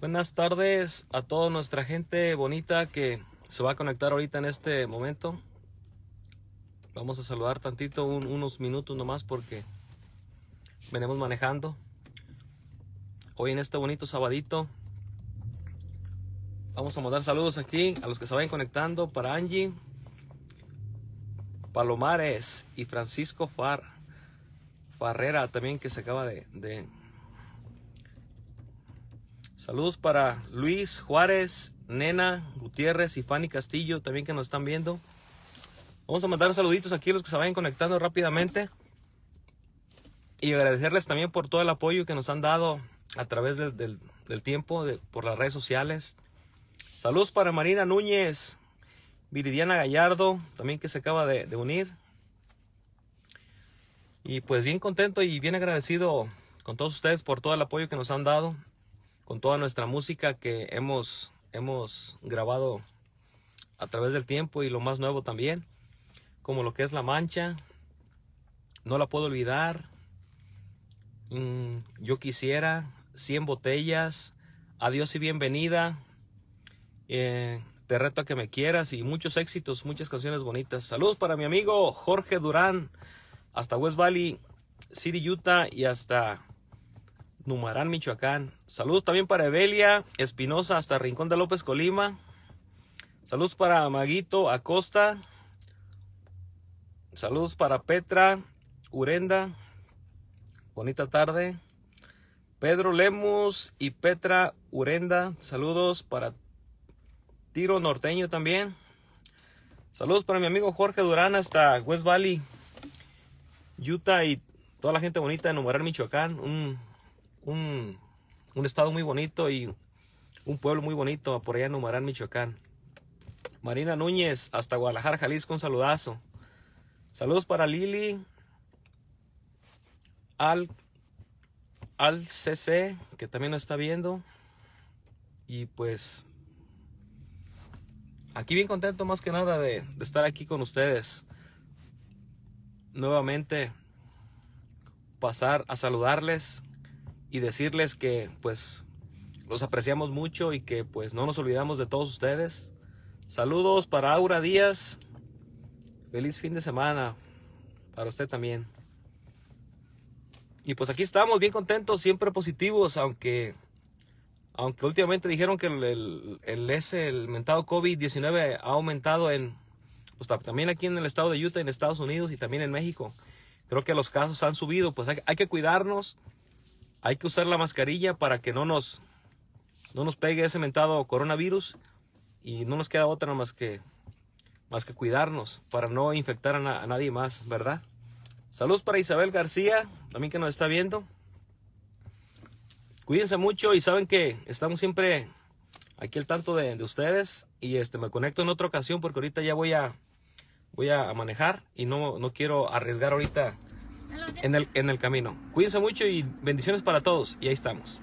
Buenas tardes a toda nuestra gente bonita que se va a conectar ahorita en este momento. Vamos a saludar tantito, unos minutos nomás porque venimos manejando. Hoy en este bonito sabadito vamos a mandar saludos aquí a los que se vayan conectando para Angie, Palomares y Francisco Far, Farrera también que se acaba de Saludos para Luis Juárez, Nena Gutiérrez y Fanny Castillo también que nos están viendo. Vamos a mandar saluditos aquí a los que se vayan conectando rápidamente. Y agradecerles también por todo el apoyo que nos han dado a través del, tiempo, por las redes sociales. Saludos para Marina Núñez, Viridiana Gallardo, también que se acaba de unir. Y pues bien contento y bien agradecido con todos ustedes por todo el apoyo que nos han dado con toda nuestra música que hemos, hemos grabado a través del tiempo y lo más nuevo también, como lo que es La Mancha, No la puedo olvidar, mm, Yo quisiera, 100 botellas, Adiós y bienvenida, eh, Te reto a que me quieras y muchos éxitos, muchas canciones bonitas. Saludos para mi amigo Jorge Durán, hasta West Valley, City, Utah y hasta Numarán, Michoacán. Saludos también para Evelia Espinosa hasta Rincón de López, Colima. Saludos para Maguito Acosta. Saludos para Petra Urenda. Bonita tarde. Pedro Lemus y Petra Urenda. Saludos para Tiro Norteño también. Saludos para mi amigo Jorge Durán hasta West Valley, Utah y toda la gente bonita de Numarán, Michoacán. Un un, estado muy bonito y un pueblo muy bonito por allá en Humarán, Michoacán. Marina Núñez, hasta Guadalajara, Jalisco, un saludazo. Saludos para Lili, al, al CC, que también nos está viendo. Y pues, aquí bien contento más que nada de estar aquí con ustedes. Nuevamente, pasar a saludarles y decirles que pues los apreciamos mucho y que pues no nos olvidamos de todos ustedes. Saludos para Aura Díaz. Feliz fin de semana para usted también. Y pues aquí estamos bien contentos, siempre positivos, aunque aunque últimamente dijeron que el, el, el, ese, mentado COVID-19 ha aumentado en, pues, también aquí en el estado de Utah, en Estados Unidos y también en México. Creo que los casos han subido, pues hay que cuidarnos, hay que usar la mascarilla para que no nos, no nos pegue ese mentado coronavirus y no nos queda otra más que, más que cuidarnos para no infectar a, nadie más, ¿verdad? Saludos para Isabel García, también que nos está viendo. Cuídense mucho y saben que estamos siempre aquí al tanto de, ustedes y este me conecto en otra ocasión porque ahorita ya voy a voy a manejar y no, no quiero arriesgar ahorita en el, en el camino. Cuídense mucho y bendiciones para todos. Y ahí estamos.